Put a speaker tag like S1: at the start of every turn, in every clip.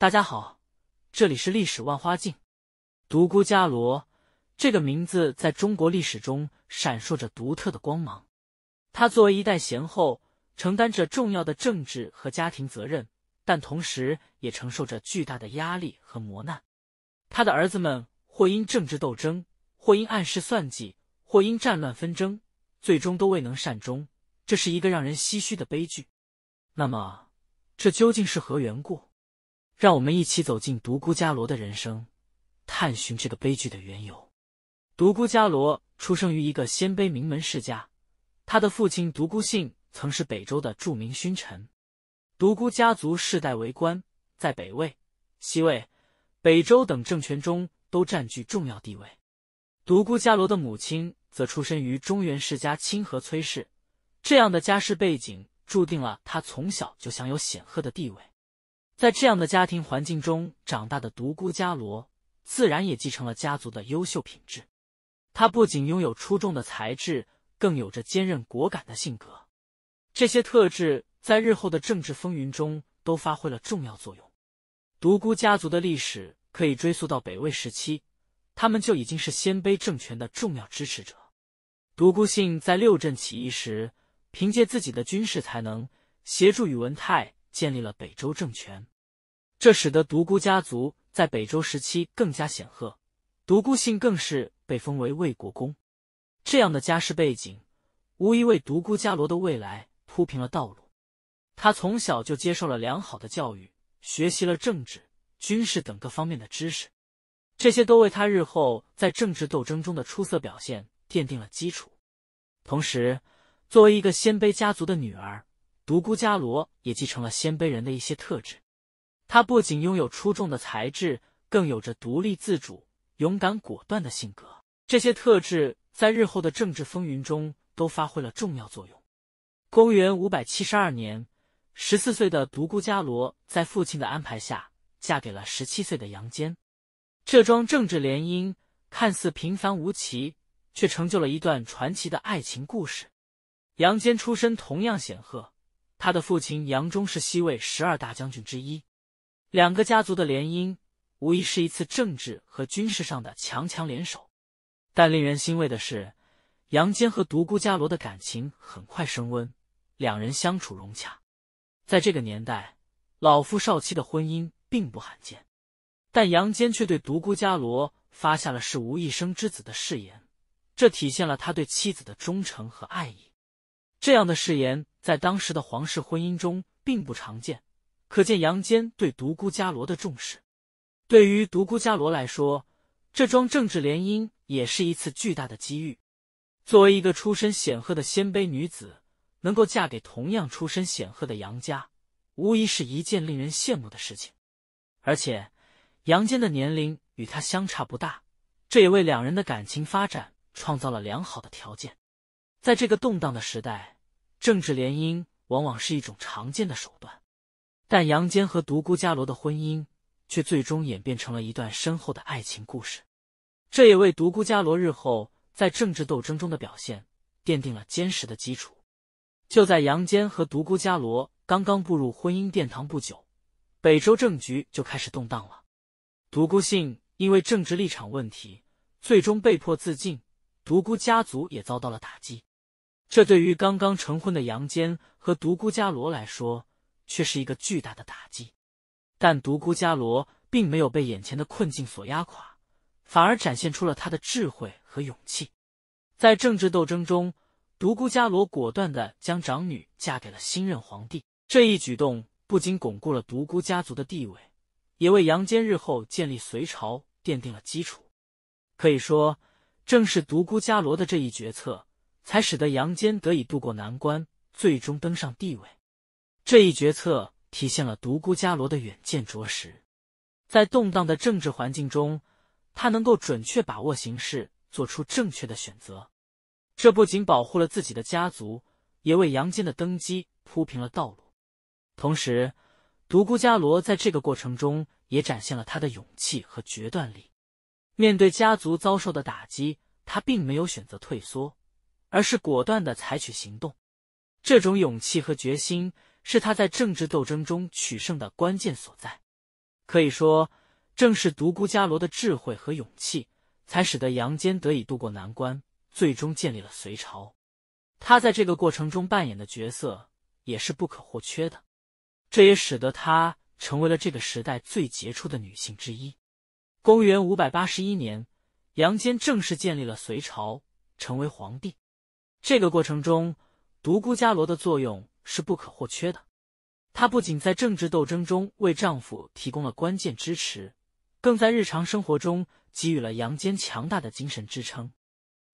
S1: 大家好，这里是历史万花镜。独孤伽罗这个名字在中国历史中闪烁着独特的光芒。他作为一代贤后，承担着重要的政治和家庭责任，但同时也承受着巨大的压力和磨难。他的儿子们或因政治斗争，或因暗示算计，或因战乱纷争，最终都未能善终，这是一个让人唏嘘的悲剧。那么，这究竟是何缘故？让我们一起走进独孤伽罗的人生，探寻这个悲剧的缘由。独孤伽罗出生于一个鲜卑名门世家，他的父亲独孤信曾是北周的著名勋臣，独孤家族世代为官，在北魏、西魏、北周等政权中都占据重要地位。独孤伽罗的母亲则出身于中原世家清河崔氏，这样的家世背景注定了他从小就享有显赫的地位。在这样的家庭环境中长大的独孤伽罗，自然也继承了家族的优秀品质。他不仅拥有出众的才智，更有着坚韧果敢的性格。这些特质在日后的政治风云中都发挥了重要作用。独孤家族的历史可以追溯到北魏时期，他们就已经是鲜卑政权的重要支持者。独孤信在六镇起义时，凭借自己的军事才能，协助宇文泰。建立了北周政权，这使得独孤家族在北周时期更加显赫，独孤信更是被封为魏国公。这样的家世背景无疑为独孤伽罗的未来铺平了道路。他从小就接受了良好的教育，学习了政治、军事等各方面的知识，这些都为他日后在政治斗争中的出色表现奠定了基础。同时，作为一个鲜卑家族的女儿，独孤伽罗也继承了鲜卑人的一些特质，他不仅拥有出众的才智，更有着独立自主、勇敢果断的性格。这些特质在日后的政治风云中都发挥了重要作用。公元五百七十二年，十四岁的独孤伽罗在父亲的安排下嫁给了十七岁的杨坚。这桩政治联姻看似平凡无奇，却成就了一段传奇的爱情故事。杨坚出身同样显赫。他的父亲杨忠是西魏十二大将军之一，两个家族的联姻无疑是一次政治和军事上的强强联手。但令人欣慰的是，杨坚和独孤伽罗的感情很快升温，两人相处融洽。在这个年代，老夫少妻的婚姻并不罕见，但杨坚却对独孤伽罗发下了是无一生之子的誓言，这体现了他对妻子的忠诚和爱意。这样的誓言。在当时的皇室婚姻中并不常见，可见杨坚对独孤伽罗的重视。对于独孤伽罗来说，这桩政治联姻也是一次巨大的机遇。作为一个出身显赫的鲜卑女子，能够嫁给同样出身显赫的杨家，无疑是一件令人羡慕的事情。而且，杨坚的年龄与她相差不大，这也为两人的感情发展创造了良好的条件。在这个动荡的时代。政治联姻往往是一种常见的手段，但杨坚和独孤伽罗的婚姻却最终演变成了一段深厚的爱情故事，这也为独孤伽罗日后在政治斗争中的表现奠定了坚实的基础。就在杨坚和独孤伽罗刚刚步入婚姻殿堂不久，北周政局就开始动荡了。独孤信因为政治立场问题，最终被迫自尽，独孤家族也遭到了打击。这对于刚刚成婚的杨坚和独孤伽罗来说，却是一个巨大的打击。但独孤伽罗并没有被眼前的困境所压垮，反而展现出了他的智慧和勇气。在政治斗争中，独孤伽罗果断的将长女嫁给了新任皇帝。这一举动不仅巩固了独孤家族的地位，也为杨坚日后建立隋朝奠定了基础。可以说，正是独孤伽罗的这一决策。才使得杨坚得以渡过难关，最终登上帝位。这一决策体现了独孤伽罗的远见卓识。在动荡的政治环境中，他能够准确把握形势，做出正确的选择。这不仅保护了自己的家族，也为杨坚的登基铺平了道路。同时，独孤伽罗在这个过程中也展现了他的勇气和决断力。面对家族遭受的打击，他并没有选择退缩。而是果断的采取行动，这种勇气和决心是他在政治斗争中取胜的关键所在。可以说，正是独孤伽罗的智慧和勇气，才使得杨坚得以渡过难关，最终建立了隋朝。他在这个过程中扮演的角色也是不可或缺的，这也使得他成为了这个时代最杰出的女性之一。公元五百八十一年，杨坚正式建立了隋朝，成为皇帝。这个过程中，独孤伽罗的作用是不可或缺的。她不仅在政治斗争中为丈夫提供了关键支持，更在日常生活中给予了杨坚强大的精神支撑。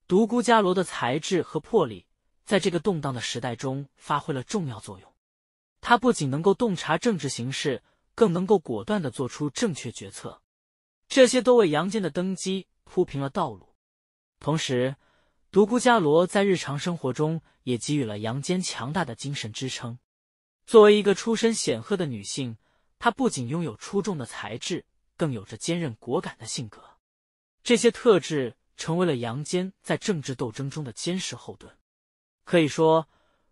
S1: 独孤伽罗的才智和魄力在这个动荡的时代中发挥了重要作用。她不仅能够洞察政治形势，更能够果断的做出正确决策，这些都为杨坚的登基铺平了道路。同时，独孤伽罗在日常生活中也给予了杨坚强大的精神支撑。作为一个出身显赫的女性，她不仅拥有出众的才智，更有着坚韧果敢的性格。这些特质成为了杨坚在政治斗争中的坚实后盾。可以说，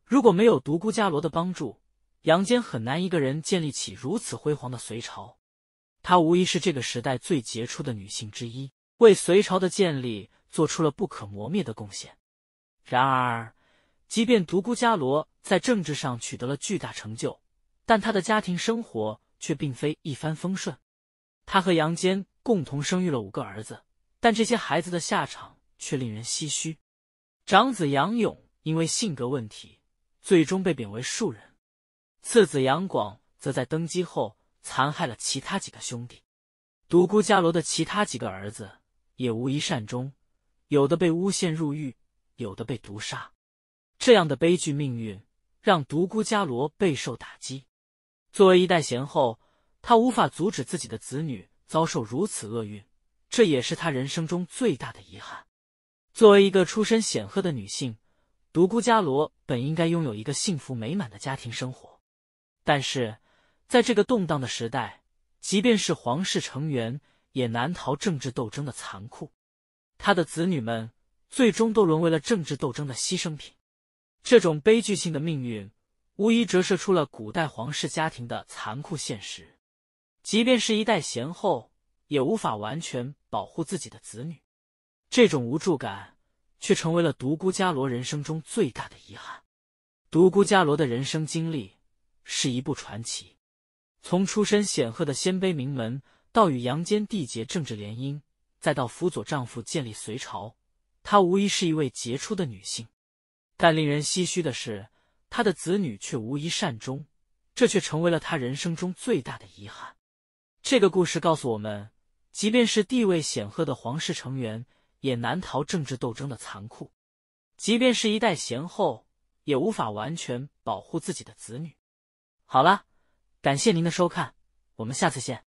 S1: 如果没有独孤伽罗的帮助，杨坚很难一个人建立起如此辉煌的隋朝。她无疑是这个时代最杰出的女性之一，为隋朝的建立。做出了不可磨灭的贡献。然而，即便独孤伽罗在政治上取得了巨大成就，但他的家庭生活却并非一帆风顺。他和杨坚共同生育了五个儿子，但这些孩子的下场却令人唏嘘。长子杨勇因为性格问题，最终被贬为庶人；次子杨广则在登基后残害了其他几个兄弟。独孤伽罗的其他几个儿子也无一善终。有的被诬陷入狱，有的被毒杀，这样的悲剧命运让独孤伽罗备受打击。作为一代贤后，她无法阻止自己的子女遭受如此厄运，这也是她人生中最大的遗憾。作为一个出身显赫的女性，独孤伽罗本应该拥有一个幸福美满的家庭生活，但是在这个动荡的时代，即便是皇室成员，也难逃政治斗争的残酷。他的子女们最终都沦为了政治斗争的牺牲品，这种悲剧性的命运无疑折射出了古代皇室家庭的残酷现实。即便是一代贤后，也无法完全保护自己的子女。这种无助感却成为了独孤伽罗人生中最大的遗憾。独孤伽罗的人生经历是一部传奇，从出身显赫的鲜卑名门，到与杨坚缔结政治联姻。再到辅佐丈夫建立隋朝，她无疑是一位杰出的女性。但令人唏嘘的是，她的子女却无一善终，这却成为了她人生中最大的遗憾。这个故事告诉我们，即便是地位显赫的皇室成员，也难逃政治斗争的残酷；即便是一代贤后，也无法完全保护自己的子女。好了，感谢您的收看，我们下次见。